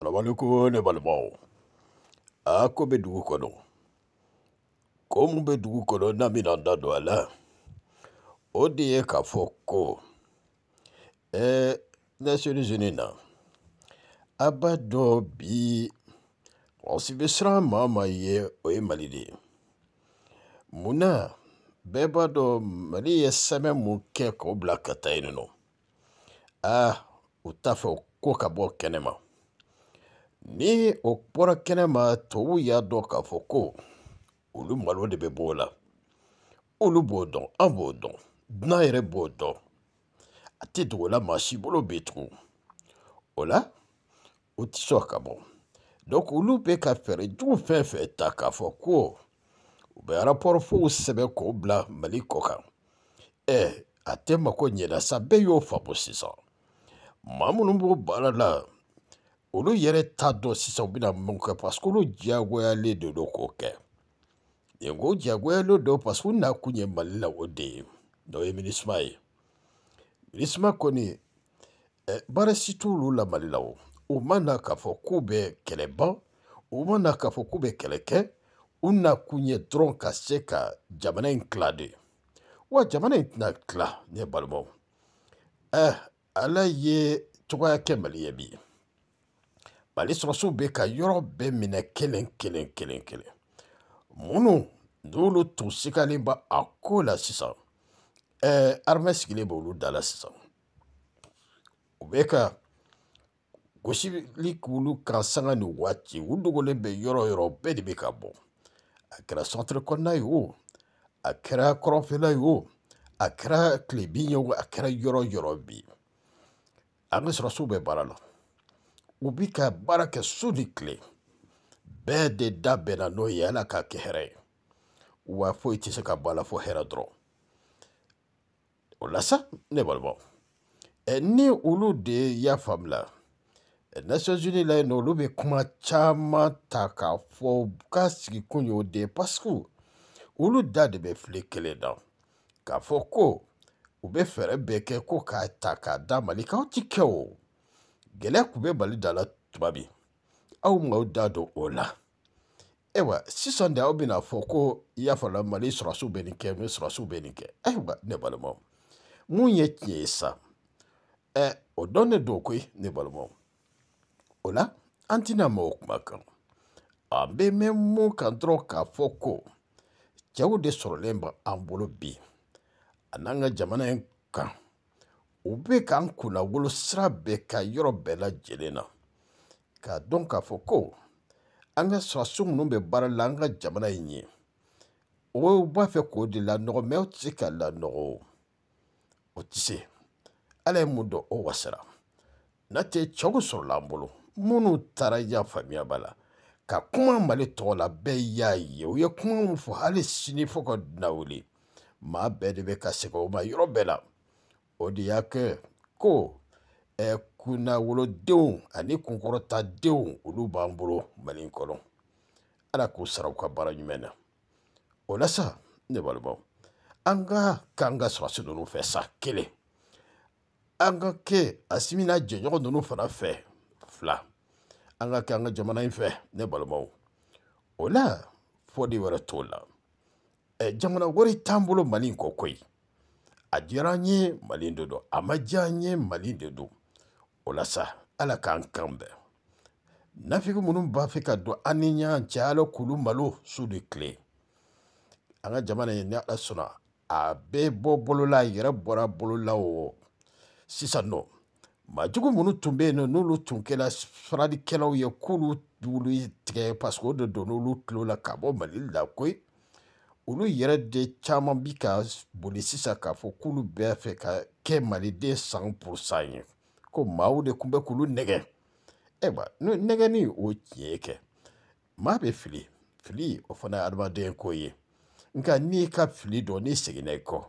salamualekum ne balimaw a ko bɛ dugu kɔnɔ ko mun bɛ dugu kɔnɔ n'a bɛna n da don a la o de ye k'a fɔ ko ɛɛ e, nations unies na a b'a dɔn bi mɔgɔsi bɛ siran maa ma ye o ye mali de ye munna bɛɛ b'a dɔn mali ye sɛbɛn mun kɛ k'o bila ka taa yen nɔ aa u t'a fɛ ko ka bɔ kɛnɛma ni o bɔra kɛnɛ ma tubabu y'a dɔn k'a fɔ ko olu malo de bɛ b'o la olu b'o dɔn an b'o dɔn dunan yɛrɛ b'o dɔn a tɛ dogo la maa si bolo bi tugun o la o tɛ sɔn ka bɔ donc olu bɛ ka fɛɛrɛ jugu fɛn fɛn ta k'a fɔ ko u bɛ rapport fow sɛbɛn k'o bila mali kɔ kan ɛ a tɛ mako ɲɛna sa bɛɛ y'o faamu sisan maa minnu b'o baara la olu yɛrɛ t'a dɔn sisan u bɛna mun kɛ parce que olu diyagoyalen de don k'o kɛ nin ko diyagoyalen don parce que u n'a kun ye mali la o de ye n'o ye minisima ye minisima kɔni ɛ baara si t'olu la mali la o u ma na k'a fɔ k'u bɛ kɛlɛ ban u ma na k'a fɔ k'u bɛ kɛlɛ kɛ u n'a kun ye dɔrɔn ka se ka jamana in tila de wa jamana in tɛna tila ne balimaw ɛ ala ye cogoya kɛ mali ye bi mali sɔrɔsiw bɛ ka yɔrɔ bɛɛ minɛ kelen kelen kelen kelen minnu n'olu tun sigalen bɛ a ko la sisan ɛɛ armée sigilen b'olu da la sisan u bɛ ka gosili k'olu kan sanga ni waati u dogolen bɛ yɔrɔ o yɔrɔ bɛɛ de bɛ ka bɔ a kɛra centre kɔnɔna ye o a kɛra kɔrɔnfɛla ye o a kɛra tilebin ye o a kɛra yɔrɔ o yɔrɔ bi an ka sɔrɔsiw bɛ baara la. u bi ka baara kɛ su ni tile bɛɛ de da bɛnna n'o ye ala k'a kɛ hɛrɛ ye wa foyi tɛ se ka bɔ a la fo hɛrɛ dɔrɔn o la sa ne balimaw ni olu de y'a faamula nations unis la yen nɔ olu bɛ kuma caman ta k'a fɔ k'a sigikun y'o de ye parce que olu da de bɛ file kelen na k'a fɔ ko u bɛ fɛɛrɛ bɛɛ kɛ ko k'a ta k'a da malikaw ti kɛ o. gɛlɛya tun bɛ mali da la tuma min aw maaw da don o la ayiwa sisan de aw bɛna fɔ ko i y'a faamuya mali sɔrɔsiw bɛ nin kɛ mali sɔrɔsiw bɛ nin kɛ ayiwa ne balimaw mun ye tiɲɛ ye sa ɛ o dɔnnen don koyi ne balimaw o la an tɛna mɛn o kuma kan an bɛ mɛn mun kan dɔrɔn k'a fɔ ko cɛw de sɔrɔlen bɛ an bolo bi a n'an ka jamana in kan. u bɛ k'an kunna wolosira bɛɛ ka yɔrɔ bɛɛ lajɛlen na k'a dɔn k'a fɔ ko an ka sɔrɔdasi minnu bɛ baara la an ka jamana in ye o b'a fɛ k'o de lanɔgɔ mɛ o tɛ se ka lanɔgɔ o o tɛ se ala ye mun dɔn o wasara n'a tɛ cɛw sɔrɔla an bolo minnu taara y'a faamuya b'a la ka kuma mali tɔgɔ la bɛɛ y'a ye u ye kuma min fɔ hali sini fo ka na wuli maa bɛɛ de bɛ ka sɛgɛn o ma yɔrɔ bɛɛ la o de y'a kɛ ko ɛ kunnawolodenw ani kunkɔrɔtadenw olu b'an bolo mali kɔnɔ ala k'u sara u ka baara ɲuman na o la sa ne balimaw an ka k'an ka sɔrɔsi ninnu fɛ sa kelen an ka kɛ a simina jɛɲɔgɔn ninnu fana fɛ fila an ka kɛ an ka jamana in fɛ ne balimaw o la fɔli wɛrɛ t'o la ɛ jamana wɛrɛ t'an bolo mali in kɔ koyi a diyara an ye mali de don a ma diya an ye mali de don o la sa ala k'an kan bɛn nafiki minnu b'a fɛ ka don an ni ɲɔgɔn cɛ ala k'olu malo su ni tile an ka jamana in ni ala sɔnna a bɛɛ bɔ bolola a yɛrɛ bɔra bolola o sisan nɔ maajugu minnu tun bɛ yen nɔ n'olu tun kɛra faralikɛlaw ye k'olu tigɛ paseke o de donn'olu tulo la ka bɔ mali la koyi olu yɛrɛ de caman bi ka boli sisan k'a fɔ k'olu bɛɛ fɛ ka kɛ maliden san pursan ye ko maaw de kun bɛ k'olu nɛgɛ ayiwa nɛgɛni o tiɲɛ kɛ maa bɛ fili fili o fana ye adamaden ko ye nka n'i ka fili dɔn n'i seginna i kɔ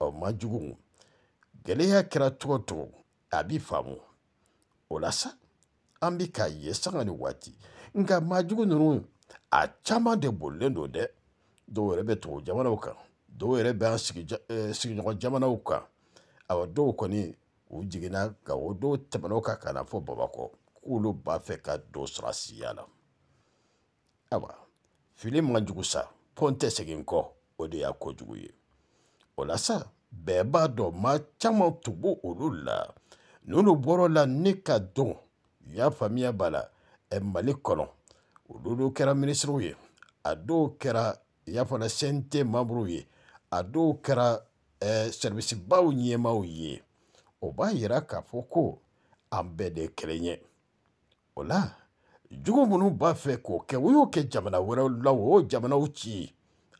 o maajugu jugu gɛlɛya kɛra cogo cogo a bi faamu o la sa an bi k'a ye sanga ni waati nka maajugu ninnu a caman de bolilen don dɛ dɔw yɛrɛ bɛ tugu jamanaw kan dɔw yɛrɛ bɛ an sigiɲɔgɔn jamanaw kan awa dɔw kɔni u jiginna ka o dɔw tɛmɛn'o kan ka na fɔ bamakɔ k'olu b'a fɛ ka dɔ sɔrɔ a siya la ayiwa fili man jugu sa fo n tɛ segin kɔ o de y'a kojugu ye o la sa bɛɛ b'a dɔn maa caman tun b'o olu la n'olu bɔr'o la ne ka dɔn y'a faamuya b'a la ɛ mali kɔnɔ olu dɔw kɛra minisiriw ye a dɔw kɛra i y'a fɔ na mamuru ye a dɔw kɛra eh, sɛribisibaw ɲɛmaw ye o b'a yira k'a fɔ ko an bɛɛ de kelen ye o la jugu minnu b'a fɛ k'o kɛ u y'o kɛ jamana wɛrɛw la o jamanaw ci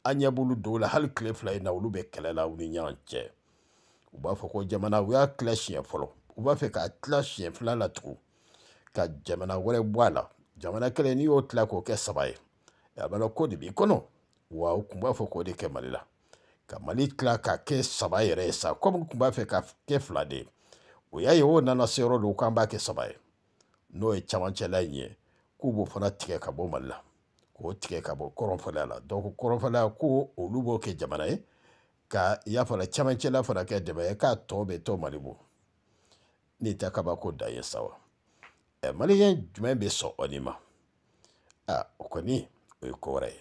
an ɲɛ b'olu dɔw la hali tile fila in na olu bɛ kɛlɛ la u ni ɲɔgɔn cɛ u b'a fɔ ko jamana u y'a tila siɲɛ fɔlɔ u b'a fɛ k'a tila siɲɛ fila la tugun ka jamana wɛrɛ bɔ a la jamana kelen n'i y'o tila k'o kɛ saba ye a b'a la ko de b'i kɔnɔ wa u kun b'a fɔ k'o de kɛ mali la ka mali tila ka kɛ saba yɛrɛ ye sa komi u kun b'a fɛ ka kɛ fila de ye o y'a ye o nana se yɔrɔ do k'an b'a kɛ saba ye n'o ye camancɛla in e ye k'u b'o fana tigɛ ka bɔ mali la k'o tigɛ ka bɔ kɔrɔnfɛla la donc kɔrɔnfɛla ko olu b'o kɛ jamana ye ka i y'a fana camancɛla fana kɛ dɛmɛ ye k'a tɔ bɛ to mali bɔ n'i ta kabako dan ye sa wa ɛ e maliyɛn jumɛn bɛ sɔn o ma a o kɔni o ye ko ye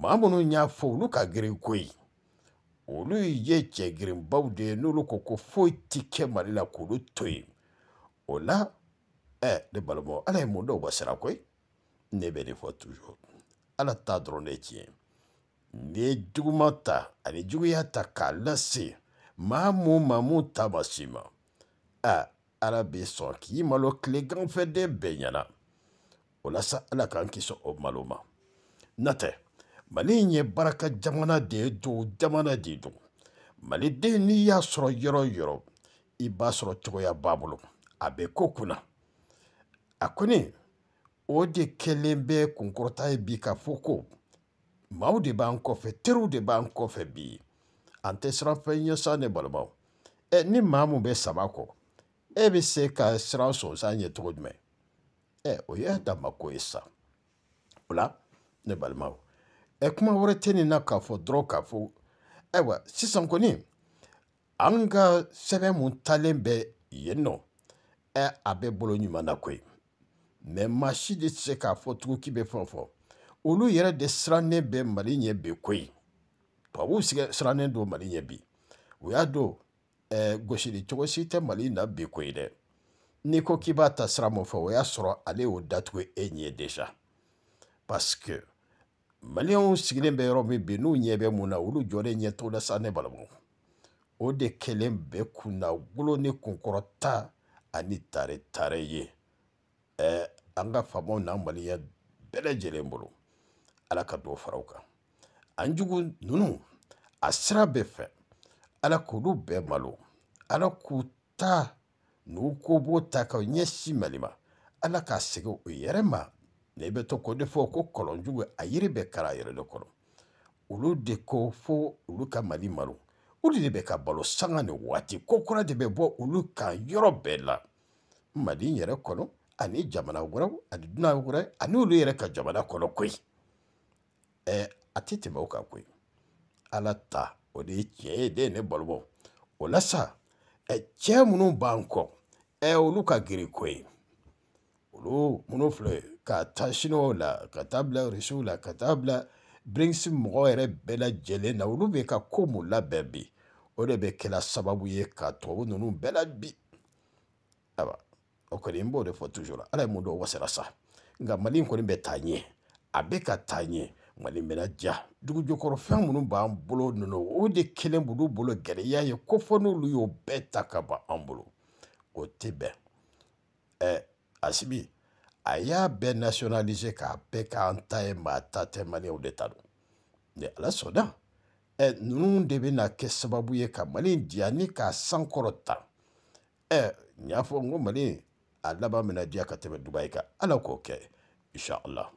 maa minnu y'a fɔ olu ka girin ko ye olu ye cɛgirinbaw e, de ye n'olu ko ko foyi ti kɛ mali la k'olu to yen o la ɛ ne balimaw ala ye mun dɔw ka sira koyi ne bɛ de fɔ tuzur ala ta dɔrɔn de tiɲɛ n'i ye juguman ta ani juguya ta k'a lase maa mun maa mun ta ma s'i ma a ala bɛ sɔn k'i malo tileganfɛden bɛɛ ɲɛna o la sa ala k'an kisi o malo ma n'o tɛ mali in ye baraka jamana de ye dugu jamana de don maliden n'i y'a sɔrɔ yɔrɔ o yɔrɔ i b'a sɔrɔ cogoya b'a bolo a bɛ ko kunna a kɔni o de kɛlen bɛ kunkɔrɔta ye bi k'a fɔ ko maaw de b'an kɔfɛ teriw de b'an kɔfɛ bi an tɛ siran fɛn ɲɛ sa ne balimaw ɛ ni maa min bɛ saba kɔ e bɛ se ka siran sonsan ɲɛ cogo jumɛn ɛ o y'a dama ko ye sa o la ne balimaw ɛ kuma wɛrɛ tɛ nin na k'a fɔ dɔrɔn k'a fɔ ayiwa sisan kɔni an ka sɛbɛn mun talen bɛ yen nɔ e ɛ a bɛ bolo ɲuman na koyi mɛ maa si de tɛ se k'a fɔ tugun k'i bɛ fɛn fɔ olu yɛrɛ de sirannen bɛ mali ɲɛ bi koyi tubabuw sirannen don mali ɲɛ bi o y'a don eh, gosili cogo si tɛ mali na bi koyi dɛ n'i ko k'i b'a ta sira mun fɛ o y'a sɔrɔ ale y'o datugu e ɲɛ deja parce que maliyɛnw sigilen bɛ yɔrɔ min bi n'u ɲɛ bɛ mun na olu jɔlen ɲɛ t'o la sa ne balabu o de kɛlen bɛ kunna wolo ni kunkɔrɔta ani tare tare ye ɛɛ an ka faamaw n'an maliyɛn bɛɛ lajɛlen bolo ala ka dɔ fara u kan an jugu ninnu a sira bɛɛ fɛ ala k'olu bɛɛ malo ala k'u ta n'u ko b'o ta ka ɲɛsin mali ma ala k'a segin u yɛrɛ ma na i bɛ k'o de fɔ ko kɔlɔnjugu a yiri bɛɛ kara a yɛrɛ de kɔrɔ olu de ko fo olu ka mali malo olu de bɛ ka balo sanga ni waati ko kura de bɛ bɔ olu kan yɔrɔ bɛɛ la mali yɛrɛ kɔnɔ ani jamana wɛrɛw ani dunan wɛrɛ ani olu yɛrɛ ka jamana kɔnɔ koyi ɛ a tɛ tɛmɛ o kan koyi ala ta o de ye tiɲɛ ye de ne balobɔ o la sa ɛ cɛ minnu b'an kɔ ɛ olu ka girin ko munufilɛ ka taa siniwaw la ka taa bila rusiw la ka taa bila brics mɔgɔ yɛrɛ bɛɛ lajɛlen na olu bɛ ka ko mun labɛn bi o de bɛ kɛla sababu ye ka tubabu ninnu bɛɛ la bi ayiwa o kɔni n b'o de fɔ toujours ala ye mun dɔn o wasara sa nka mali in kɔni bɛ taa ɲɛ a bɛ ka taa ɲɛ mali bɛna ja dugu jukɔrɔ fɛn minnu b'an bolo ninnu o de kelen b'olu bolo gɛlɛya ye ko fɔ n'olu y'o bɛɛ ta ka ban an bolo o tɛ bɛn ɛ e, asibi a y'a bɛɛ nationaliser k'a bɛɛ k'an ta ye maa ta tɛ maliyɛnw de ta don ni ala sɔnna ɛ e, ninnu de bɛ na kɛ sababu ye ka mali diya ni k'a sankɔrɔta ɛ e, n y'a fɔ n ko mali a laban bɛna diya ka tɛmɛ dubayi kan ala k'o kɛ inshallah